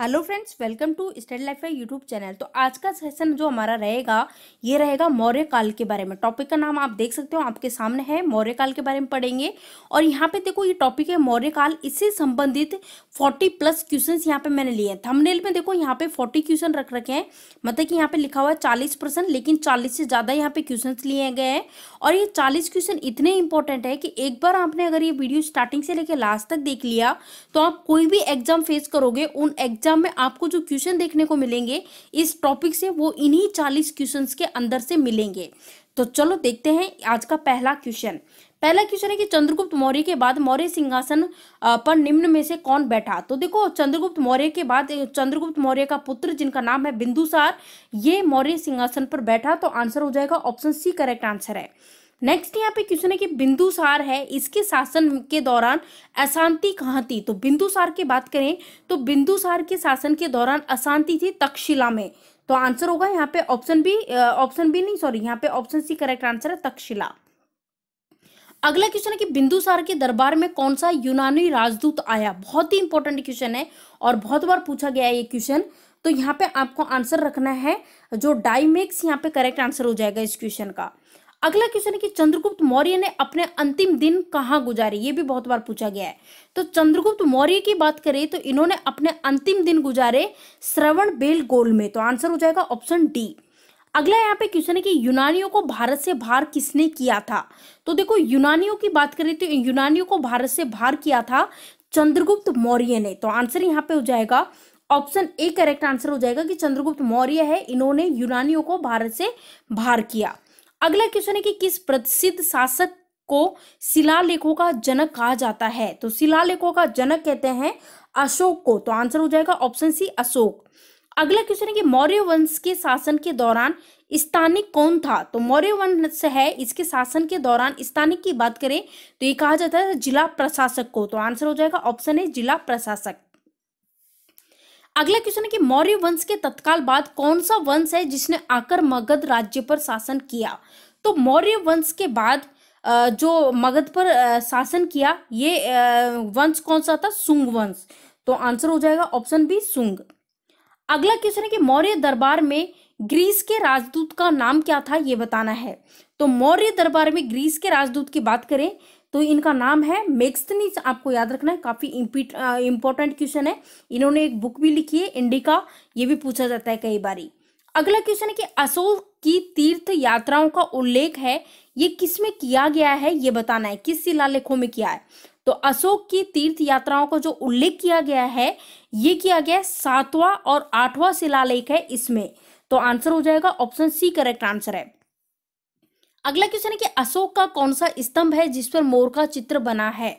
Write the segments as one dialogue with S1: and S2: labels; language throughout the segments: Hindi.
S1: hello friends welcome to study life का यूट्यूब चैनल तो आज का सेशन जो हमारा रहेगा ये रहेगा मौर्य काल के बारे में टॉपिक का नाम आप देख सकते हो आपके सामने है मौर्य काल के बारे में पढ़ेंगे और यहाँ पे देखो ये टॉपिक है मौर्य काल इससे संबंधित 40 प्लस क्वेश्चन यहाँ पे मैंने लिए हैं थमनेल में देखो यहाँ पे फोर्टी क्वेश्चन रख रखे हैं मतलब कि यहाँ पे लिखा हुआ है चालीस लेकिन चालीस से ज़्यादा यहाँ पे क्वेश्चन लिए गए हैं और ये चालीस क्वेश्चन इतने इंपॉर्टेंट है कि एक बार आपने अगर ये वीडियो स्टार्टिंग से लेकर लास्ट तक देख लिया तो आप कोई भी एग्जाम फेस करोगे उन एग्जाम एग्जाम में आपको जो क्वेश्चन देखने को मिलेंगे इस टॉपिक से वो इन्हीं चालीस क्वेश्चन के अंदर से मिलेंगे तो चलो देखते हैं आज का पहला क्वेश्चन पहला क्वेश्चन है कि चंद्रगुप्त मौर्य के बाद मौर्य सिंहासन पर निम्न में से कौन बैठा तो देखो चंद्रगुप्त मौर्य के बाद चंद्रगुप्त मौर्य का पुत्र जिनका नाम है बिंदुसार ये मौर्य सिंहासन पर बैठा तो आंसर हो जाएगा ऑप्शन सी करेक्ट आंसर है नेक्स्ट यहाँ पे क्वेश्चन है कि बिंदुसार है इसके शासन के दौरान अशांति कहाँ थी तो बिंदुसार की बात करें तो बिंदुसार के शासन के दौरान अशांति थी तक्षशिला में तो आंसर होगा यहाँ पे ऑप्शन बी ऑप्शन बी नहीं सॉरी यहाँ पे ऑप्शन सी करेक्ट आंसर है तक्षशिला अगला क्वेश्चन है कि बिंदुसार के दरबार में कौन सा यूनानी राजदूत आया बहुत ही इंपॉर्टेंट क्वेश्चन है और बहुत बार पूछा गया है ये क्वेश्चन तो यहाँ पे आपको आंसर रखना है जो डाइमेक्स यहाँ पे करेक्ट आंसर हो जाएगा इस क्वेश्चन का अगला क्वेश्चन है कि चंद्रगुप्त मौर्य ने अपने अंतिम दिन कहाँ गुजारे ये भी बहुत बार पूछा गया है तो चंद्रगुप्त मौर्य की बात करें तो इन्होंने अपने अंतिम दिन गुजारे श्रवण बेल गोल में तो आंसर हो जाएगा ऑप्शन डी अगला यहाँ पे क्वेश्चन है कि यूनानियों को भारत से बाहर किसने किया था तो देखो यूनानियों की बात करें तो यूनानियों को भारत से बाहर किया था चंद्रगुप्त मौर्य ने तो आंसर यहाँ पे हो जाएगा ऑप्शन ए करेक्ट आंसर हो जाएगा कि चंद्रगुप्त मौर्य है इन्होंने यूनानियों को भारत से बाहर किया अगला क्वेश्चन है कि किस प्रसिद्ध शासक को शिलालेखों का जनक कहा जाता है तो शिलालेखों का जनक कहते हैं अशोक को तो आंसर हो जाएगा ऑप्शन सी अशोक अगला क्वेश्चन है कि मौर्य वंश के शासन के दौरान स्थानिक कौन था तो मौर्य वंश है इसके शासन के दौरान स्थानिक की बात करें तो ये कहा जाता है जिला प्रशासक को तो आंसर हो जाएगा ऑप्शन है जिला प्रशासक अगला क्वेश्चन है कि मौर्य वंश के तत्काल बाद कौन सा वंश है जिसने आकर मगध राज्य पर शासन किया तो मौर्य वंश के बाद जो मगध पर शासन किया ये वंश कौन सा था सुंग वंश तो आंसर हो जाएगा ऑप्शन बी सुंग अगला क्वेश्चन है कि मौर्य दरबार में ग्रीस के राजदूत का नाम क्या था ये बताना है तो मौर्य दरबार में ग्रीस के राजदूत की बात करें तो इनका नाम है मेक्सनीज आपको याद रखना है काफ़ी इंपॉर्टेंट क्वेश्चन है इन्होंने एक बुक भी लिखी है इंडिका ये भी पूछा जाता है कई बारी अगला क्वेश्चन है कि अशोक की तीर्थ यात्राओं का उल्लेख है ये किस में किया गया है ये बताना है किस शिलालेखों में किया है तो अशोक की तीर्थ यात्राओं का जो उल्लेख किया गया है ये किया गया है सातवां और आठवां शिलालेख है इसमें तो आंसर हो जाएगा ऑप्शन सी करेक्ट आंसर है अगला क्वेश्चन है कि अशोक का कौन सा स्तंभ है जिस पर मोर का चित्र बना है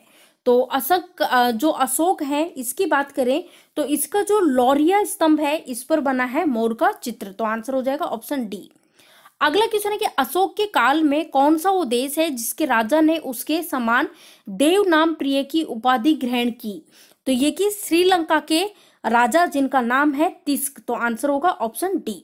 S1: तो अशोक जो अशोक है इसकी बात करें तो इसका जो लौरिया स्तंभ है इस पर बना है मोर का चित्र तो आंसर हो जाएगा ऑप्शन डी अगला क्वेश्चन है कि अशोक के काल में कौन सा वो देश है जिसके राजा ने उसके समान देव नाम प्रिय की उपाधि ग्रहण की तो ये कि श्रीलंका के राजा जिनका नाम है तिस्क तो आंसर होगा ऑप्शन डी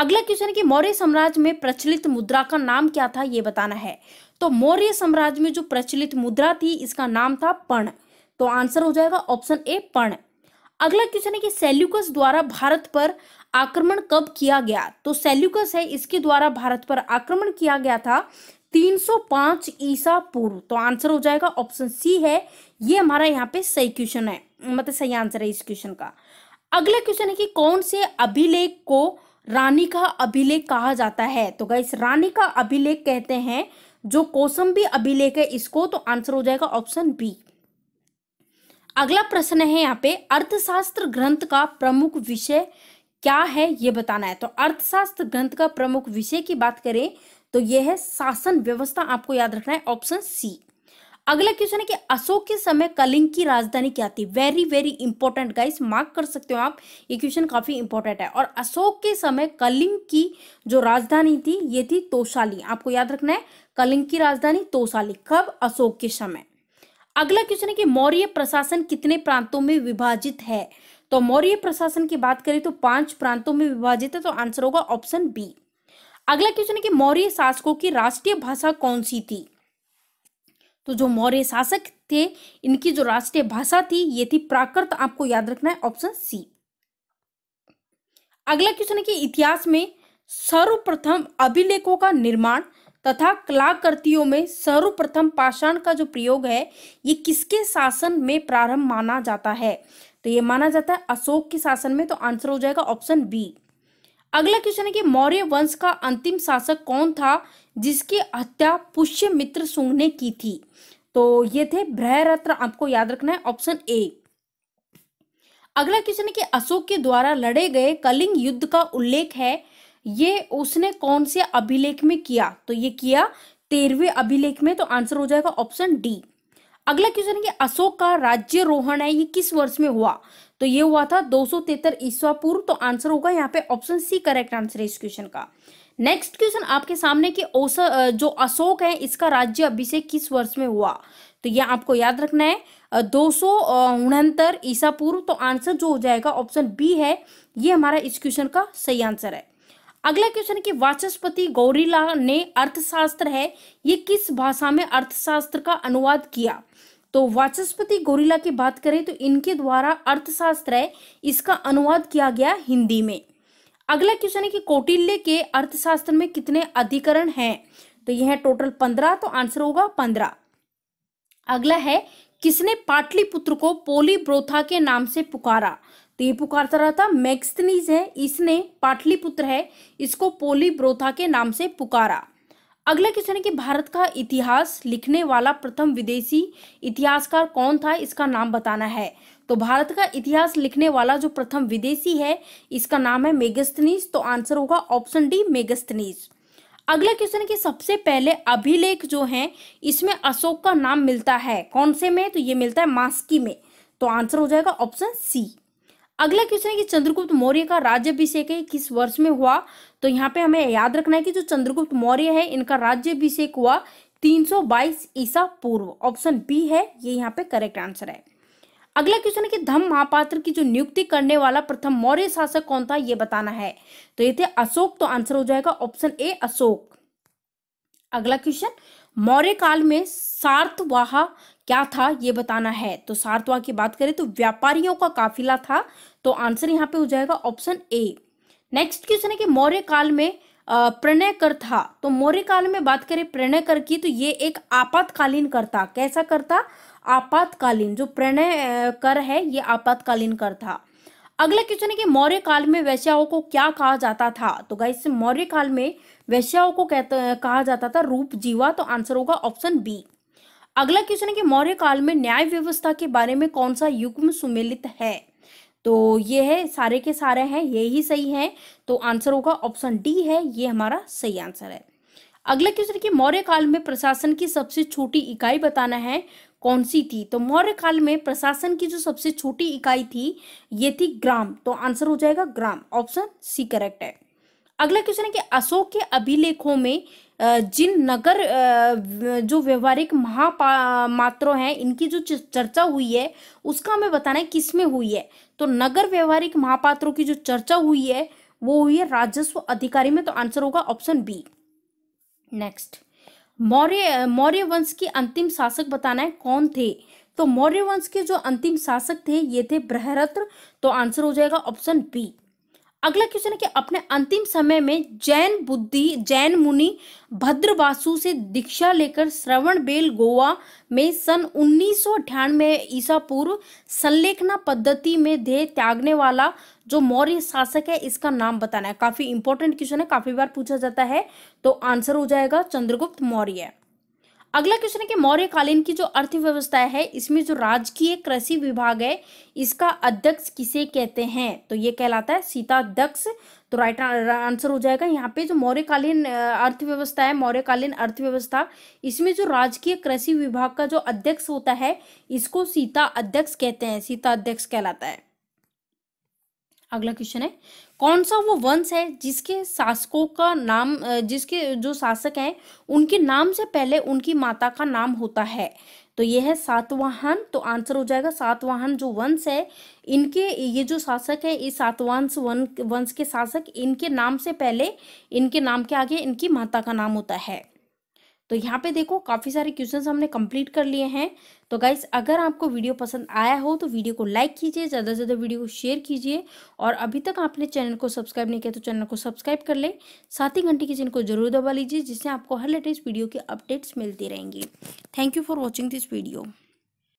S1: अगला क्वेश्चन है कि मौर्य साम्राज्य में प्रचलित मुद्रा का नाम क्या था ये बताना है तो मौर्य साम्राज्य में जो प्रचलित मुद्रा थी इसका नाम था पण तो आंसर हो जाएगा ऑप्शन ए पण अगला क्वेश्चन है कि सेल्युकस द्वारा भारत पर आक्रमण कब किया गया तो सेल्युकस है इसके द्वारा भारत पर आक्रमण किया गया था 305 ईसा पूर्व तो आंसर हो जाएगा ऑप्शन सी है ये हमारा यहाँ पे सही क्वेश्चन है मतलब सही आंसर है इस क्वेश्चन का अगला क्वेश्चन है कि कौन से अभिलेख को रानी का अभिलेख कहा जाता है तो गाइस रानी का अभिलेख कहते हैं जो कौसम्बी अभिलेख है इसको तो आंसर हो जाएगा ऑप्शन बी अगला प्रश्न है यहाँ पे अर्थशास्त्र ग्रंथ का प्रमुख विषय क्या है ये बताना है तो अर्थशास्त्र ग्रंथ का प्रमुख विषय की बात करें तो यह है शासन व्यवस्था आपको याद रखना है ऑप्शन सी अगला क्वेश्चन है कि अशोक के समय कलिंग की राजधानी क्या थी very very important guys mark कर सकते हो आप ये क्वेश्चन काफी इंपॉर्टेंट है और अशोक के समय कलिंग की जो राजधानी थी ये थी तोशाली आपको याद रखना है कलिंग की राजधानी तोशाली कब अशोक के समय अगला क्वेश्चन है कि मौर्य प्रशासन कितने प्रांतों में विभाजित है तो मौर्य प्रशासन की बात करें तो पांच प्रांतों में विभाजित है तो आंसर होगा ऑप्शन बी अगला क्वेश्चन है कि मौर्य शासकों की राष्ट्रीय भाषा कौन सी थी तो जो मौर्य शासक थे इनकी जो राष्ट्रीय भाषा थी ये थी प्राकृत आपको याद रखना है ऑप्शन सी अगला क्वेश्चन है कि इतिहास में सर्वप्रथम अभिलेखों का निर्माण तथा कलाकृतियों में सर्वप्रथम पाषाण का जो प्रयोग है ये किसके शासन में प्रारंभ माना जाता है तो ये माना जाता है अशोक के शासन में तो आंसर हो जाएगा ऑप्शन बी अगला क्वेश्चन है कि मौर्य वंश का अंतिम शासक कौन था जिसकी हत्या पुष्यमित्र सुंग ने की थी तो ये थे बृहरत्न आपको याद रखना है ऑप्शन ए अगला क्वेश्चन है कि अशोक के द्वारा लड़े गए कलिंग युद्ध का उल्लेख है ये उसने कौन से अभिलेख में किया तो ये किया तेरहवें अभिलेख में तो आंसर हो जाएगा ऑप्शन डी अगला क्वेश्चन है कि अशोक का राज्य रोहण है ये किस वर्ष में हुआ तो ये हुआ था दो सौ तेतर ईस्वा पूर्व तो आंसर होगा यहाँ पे ऑप्शन सी करेक्ट आंसर है इस क्वेश्चन का नेक्स्ट क्वेश्चन आपके सामने कि जो अशोक है इसका राज्य अभिषेक किस वर्ष में हुआ तो यह आपको याद रखना है दो सौ उनहत्तर ईसा पूर्व तो आंसर जो हो जाएगा ऑप्शन बी है ये हमारा इस क्वेश्चन का सही आंसर है अगला क्वेश्चन कि वाचस्पति गौरीला ने अर्थशास्त्र है ये किस भाषा में अर्थशास्त्र का अनुवाद किया तो वाचस्पति गोरिला की बात करें तो इनके द्वारा अर्थशास्त्र है इसका अनुवाद किया गया हिंदी में अगला क्वेश्चन है कि कौटिल्य के अर्थशास्त्र में कितने अधिकरण हैं तो यह है टोटल पंद्रह तो आंसर होगा पंद्रह अगला है किसने पाटलिपुत्र को पोली ब्रोथा के नाम से पुकारा तो ये पुकारता था मैक्सनीज है इसने पाटलिपुत्र है इसको पोली ब्रोथा के नाम से पुकारा अगला क्वेश्चन है कि भारत का इतिहास लिखने वाला प्रथम विदेशी इतिहासकार कौन था इसका नाम बताना है तो भारत का इतिहास लिखने वाला जो प्रथम विदेशी है इसका नाम है मेगस्तनीज तो आंसर होगा ऑप्शन डी मेगस्तनीज अगला क्वेश्चन है कि सबसे पहले अभिलेख जो है इसमें अशोक का नाम मिलता है कौन से में तो ये मिलता है मास्की में तो आंसर हो जाएगा ऑप्शन सी अगला क्वेश्चन है कि चंद्रगुप्त मौर्य का राज्यभिषेक है किस वर्ष में हुआ तो यहाँ पे हमें याद रखना है कि जो चंद्रगुप्त मौर्य है इनका राज्यभिषेक हुआ 322 ईसा पूर्व ऑप्शन बी है ये यहाँ पे करेक्ट आंसर है अगला क्वेश्चन है कि धम्म महापात्र की जो नियुक्ति करने वाला प्रथम मौर्य शासक कौन था ये बताना है तो ये थे अशोक तो आंसर हो जाएगा ऑप्शन ए अशोक अगला क्वेश्चन मौर्य काल में सार्थवाहा क्या था ये बताना है तो सार्थवाह की बात करें तो व्यापारियों का काफिला था तो आंसर यहाँ पे हो जाएगा ऑप्शन ए नेक्स्ट क्वेश्चन है कि मौर्य काल में प्रणय कर था तो मौर्य काल में बात करें प्रणय कर की तो ये एक आपातकालीन करता कैसा करता आपातकालीन जो प्रणय कर है ये आपातकालीन कर था अगला क्वेश्चन है कि मौर्य काल में वैश्याओं को क्या कहा जाता था तो गाइस मौर्य काल में वैश्याओं को कहता कहा जाता था रूप जीवा तो आंसर होगा ऑप्शन बी अगला क्वेश्चन है कि मौर्य काल में न्याय व्यवस्था के बारे में कौन सा युग्म सुमेलित है तो ये है सारे के सारे हैं ये ही सही है तो आंसर होगा ऑप्शन डी है ये हमारा सही आंसर है अगला क्वेश्चन की मौर्य काल में प्रशासन की सबसे छोटी इकाई बताना है कौन सी थी तो मौर्य काल में प्रशासन की जो सबसे छोटी इकाई थी ये थी ग्राम तो आंसर हो जाएगा ग्राम ऑप्शन सी करेक्ट है अगला क्वेश्चन है कि अशोक के अभिलेखों में जिन नगर जो व्यवहारिक महापात्रों हैं इनकी जो चर्चा हुई है उसका हमें बताना है किस में हुई है तो नगर व्यवहारिक महापात्रों की जो चर्चा हुई है वो हुई है राजस्व अधिकारी में तो आंसर होगा option B next Maurya Maurya वंश के अंतिम शासक बताना है कौन थे तो मौर्य वंश के जो अंतिम शासक थे ये थे बृहरत्र तो आंसर हो जाएगा ऑप्शन बी अगला क्वेश्चन है कि अपने अंतिम समय में जैन बुद्धि जैन मुनि भद्रवासु से दीक्षा लेकर श्रवण बेल गोवा में सन उन्नीस सौ ईसा पूर्व संलेखना पद्धति में ध्येय त्यागने वाला जो मौर्य शासक है इसका नाम बताना है काफी इंपॉर्टेंट क्वेश्चन है काफी बार पूछा जाता है तो आंसर हो जाएगा चंद्रगुप्त मौर्य अगला क्वेश्चन है कि मौर्य कालीन की जो अर्थव्यवस्था है इसमें जो राजकीय कृषि विभाग है इसका अध्यक्ष किसे कहते हैं तो ये कहलाता है सीताध्यक्ष तो राइट आंसर हो जाएगा यहाँ पे जो मौर्यकालीन अर्थव्यवस्था है मौर्यकालीन अर्थव्यवस्था इसमें जो राजकीय कृषि विभाग का जो अध्यक्ष होता है इसको सीता अध्यक्ष कहते हैं सीता अध्यक्ष कहलाता है अगला क्वेश्चन है कौन सा वो वंश है जिसके शासकों का नाम जिसके जो शासक हैं उनके नाम से पहले उनकी माता का नाम होता है तो ये है सातवाहन तो आंसर हो जाएगा सातवाहन जो वंश है इनके ये जो शासक है इस सातवांश वन वंश के शासक इनके नाम से पहले इनके नाम के आगे इनकी माता का नाम होता है तो यहाँ पे देखो काफ़ी सारे क्वेश्चंस हमने कंप्लीट कर लिए हैं तो गाइज अगर आपको वीडियो पसंद आया हो तो वीडियो को लाइक कीजिए ज़्यादा से ज़्यादा वीडियो को शेयर कीजिए और अभी तक आपने चैनल को सब्सक्राइब नहीं किया तो चैनल को सब्सक्राइब कर लें साथ ही घंटे की चिन्ह को जरूर दबा लीजिए जिससे आपको हर लेटेस्ट वीडियो की अपडेट्स मिलती रहेंगी thank you for watching this video